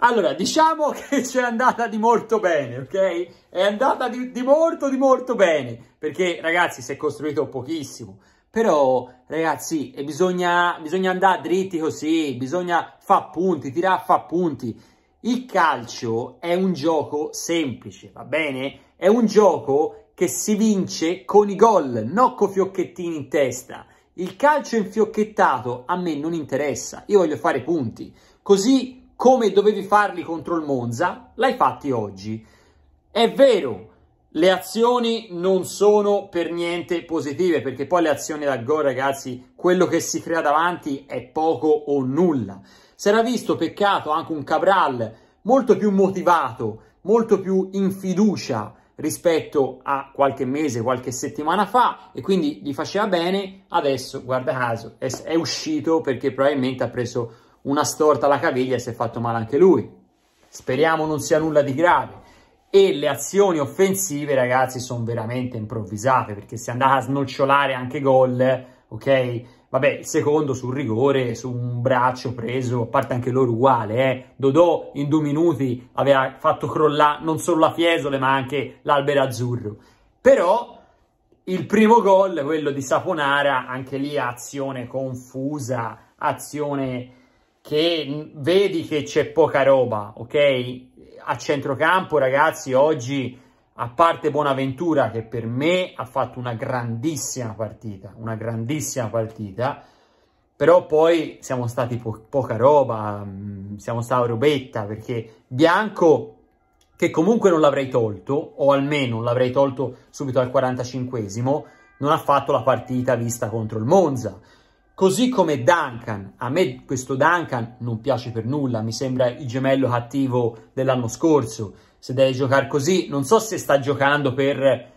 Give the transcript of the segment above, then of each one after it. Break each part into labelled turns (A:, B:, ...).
A: Allora, diciamo che c'è andata di molto bene, ok? È andata di, di, molto, di molto bene, perché ragazzi si è costruito pochissimo. Però, ragazzi, eh, bisogna, bisogna andare dritti così, bisogna fa punti, tirare fa punti. Il calcio è un gioco semplice, va bene? È un gioco che si vince con i gol, non con fiocchettini in testa. Il calcio infiocchettato a me non interessa, io voglio fare punti. Così come dovevi farli contro il Monza, l'hai fatti oggi. È vero, le azioni non sono per niente positive, perché poi le azioni da gol, ragazzi, quello che si crea davanti è poco o nulla. Si era visto, peccato, anche un Cabral molto più motivato, molto più in fiducia rispetto a qualche mese, qualche settimana fa e quindi gli faceva bene, adesso guarda caso è, è uscito perché probabilmente ha preso una storta alla caviglia e si è fatto male anche lui. Speriamo non sia nulla di grave. E le azioni offensive, ragazzi, sono veramente improvvisate, perché si è andata a snocciolare anche gol, ok? Vabbè, il secondo sul rigore, su un braccio preso, a parte anche loro uguale, eh? Dodò in due minuti aveva fatto crollare non solo la Fiesole, ma anche l'albero azzurro. Però il primo gol, quello di Saponara, anche lì azione confusa, azione che vedi che c'è poca roba, ok? A centrocampo, ragazzi, oggi, a parte Bonaventura, che per me ha fatto una grandissima partita, una grandissima partita, però poi siamo stati po poca roba, mm, siamo stati robetta, perché Bianco, che comunque non l'avrei tolto, o almeno l'avrei tolto subito al 45esimo, non ha fatto la partita vista contro il Monza. Così come Duncan, a me questo Duncan non piace per nulla, mi sembra il gemello cattivo dell'anno scorso. Se deve giocare così, non so se sta giocando per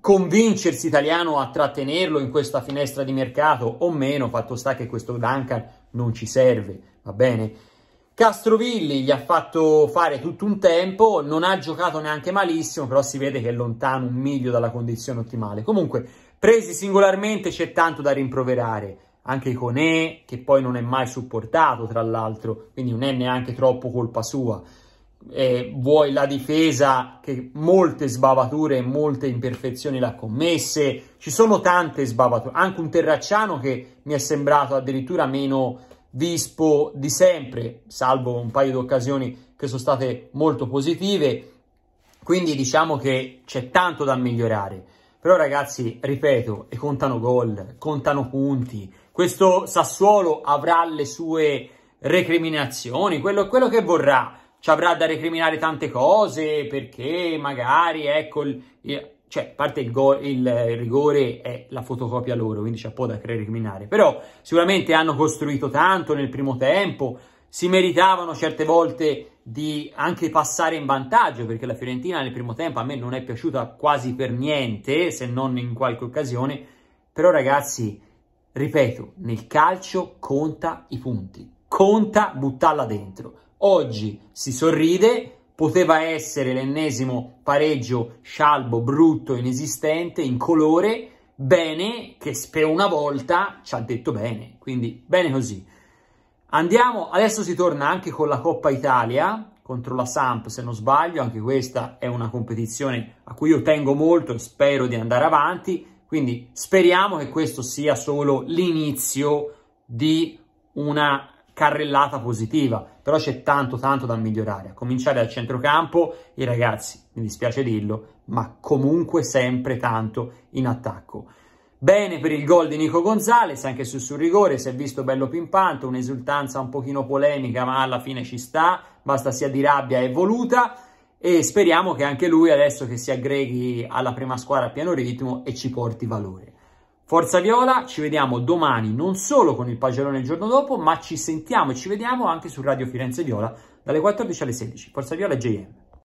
A: convincersi italiano a trattenerlo in questa finestra di mercato o meno, fatto sta che questo Duncan non ci serve, va bene? Castrovilli gli ha fatto fare tutto un tempo, non ha giocato neanche malissimo, però si vede che è lontano un miglio dalla condizione ottimale. Comunque, presi singolarmente c'è tanto da rimproverare anche con E, che poi non è mai supportato, tra l'altro, quindi non è neanche troppo colpa sua. Eh, vuoi la difesa che molte sbavature e molte imperfezioni l'ha commesse, ci sono tante sbavature, anche un Terracciano che mi è sembrato addirittura meno vispo di sempre, salvo un paio di occasioni che sono state molto positive, quindi diciamo che c'è tanto da migliorare. Però ragazzi, ripeto, e contano gol, contano punti, questo Sassuolo avrà le sue recriminazioni, quello, quello che vorrà, ci avrà da recriminare tante cose perché magari, ecco, il, cioè, a parte il, go, il rigore è la fotocopia loro, quindi c'è poco da recriminare, però sicuramente hanno costruito tanto nel primo tempo, si meritavano certe volte di anche passare in vantaggio perché la Fiorentina nel primo tempo a me non è piaciuta quasi per niente se non in qualche occasione però ragazzi ripeto, nel calcio conta i punti, conta buttarla dentro. Oggi si sorride, poteva essere l'ennesimo pareggio scialbo, brutto, inesistente, incolore, bene che per una volta ci ha detto bene, quindi bene così. Andiamo, adesso si torna anche con la Coppa Italia contro la Samp se non sbaglio, anche questa è una competizione a cui io tengo molto e spero di andare avanti, quindi speriamo che questo sia solo l'inizio di una carrellata positiva, però c'è tanto tanto da migliorare, a cominciare dal centrocampo i ragazzi, mi dispiace dirlo, ma comunque sempre tanto in attacco. Bene per il gol di Nico Gonzalez, anche sul, sul rigore si è visto bello pimpanto, un'esultanza un pochino polemica ma alla fine ci sta, basta sia di rabbia e voluta e speriamo che anche lui adesso che si aggreghi alla prima squadra a pieno ritmo e ci porti valore. Forza Viola, ci vediamo domani non solo con il pagellone il giorno dopo, ma ci sentiamo e ci vediamo anche su Radio Firenze Viola dalle 14 alle 16. Forza Viola e JM.